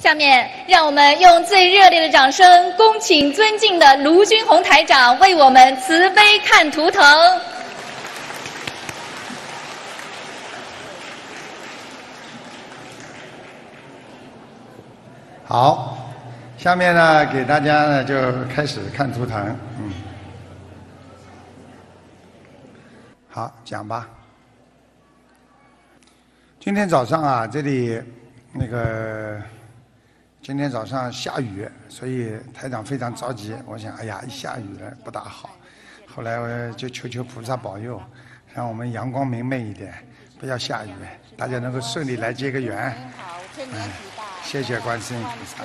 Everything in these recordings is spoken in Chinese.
下面让我们用最热烈的掌声恭请尊敬的卢军红台长为我们慈悲看图腾。好，下面呢给大家呢就开始看图腾，嗯，好，讲吧。今天早上啊，这里那个。今天早上下雨，所以台长非常着急。我想，哎呀，一下雨了不大好。后来我就求求菩萨保佑，让我们阳光明媚一点，不要下雨，大家能够顺利来结个缘。好，谢谢关心。音菩萨。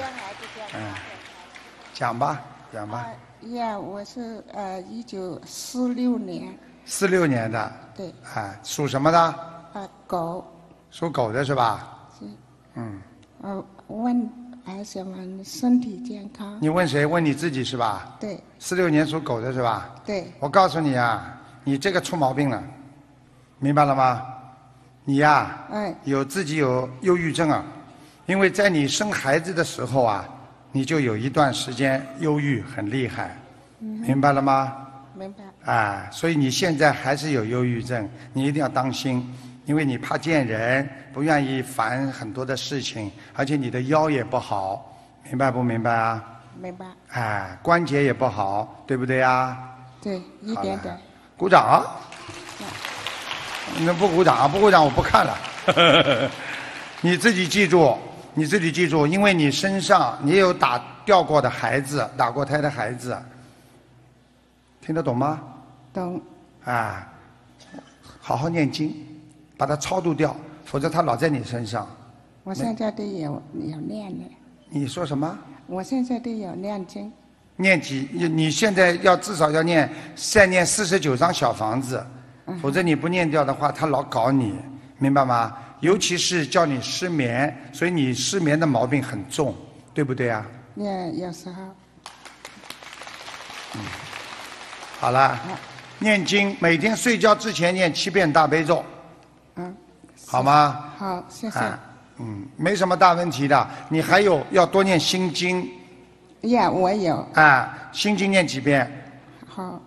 嗯，讲吧，讲吧。呀，我是呃，一九四六年。四六年的。对。啊，属什么的？啊，狗。属狗的是吧？是。嗯。啊，问。还什么身体健康？你问谁？问你自己是吧？对。四六年属狗的是吧？对。我告诉你啊，你这个出毛病了，明白了吗？你呀，嗯，有自己有忧郁症啊，因为在你生孩子的时候啊，你就有一段时间忧郁很厉害，明白了吗？明白。哎，所以你现在还是有忧郁症，你一定要当心。因为你怕见人，不愿意烦很多的事情，而且你的腰也不好，明白不明白啊？明白。哎，关节也不好，对不对呀？对，一点点。鼓掌。那不鼓掌啊？不鼓掌我不看了。你自己记住，你自己记住，因为你身上你有打掉过的孩子，打过胎的孩子，听得懂吗？懂。啊，好好念经。把它超度掉，否则它老在你身上。我现在都有有念了。你说什么？我现在都有念经。念几？你你现在要至少要念再念四十九张小房子，否则你不念掉的话，它老搞你，明白吗？尤其是叫你失眠，所以你失眠的毛病很重，对不对啊？念有时候。嗯，好了，念经，每天睡觉之前念七遍大悲咒。好吗？好，谢谢。嗯，没什么大问题的。你还有要多念心经。呀，我有。哎，心经念几遍？好。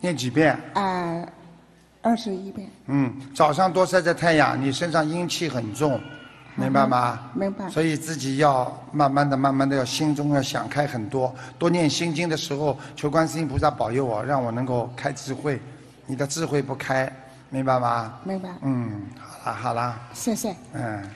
念几遍？啊。二十一遍。嗯，早上多晒晒太阳，你身上阴气很重，明白吗？明白。所以自己要慢慢的、慢慢的要心中要想开很多，多念心经的时候，求观世音菩萨保佑我，让我能够开智慧。你的智慧不开。明白吗？明白。嗯，好啦，好啦。谢谢。嗯。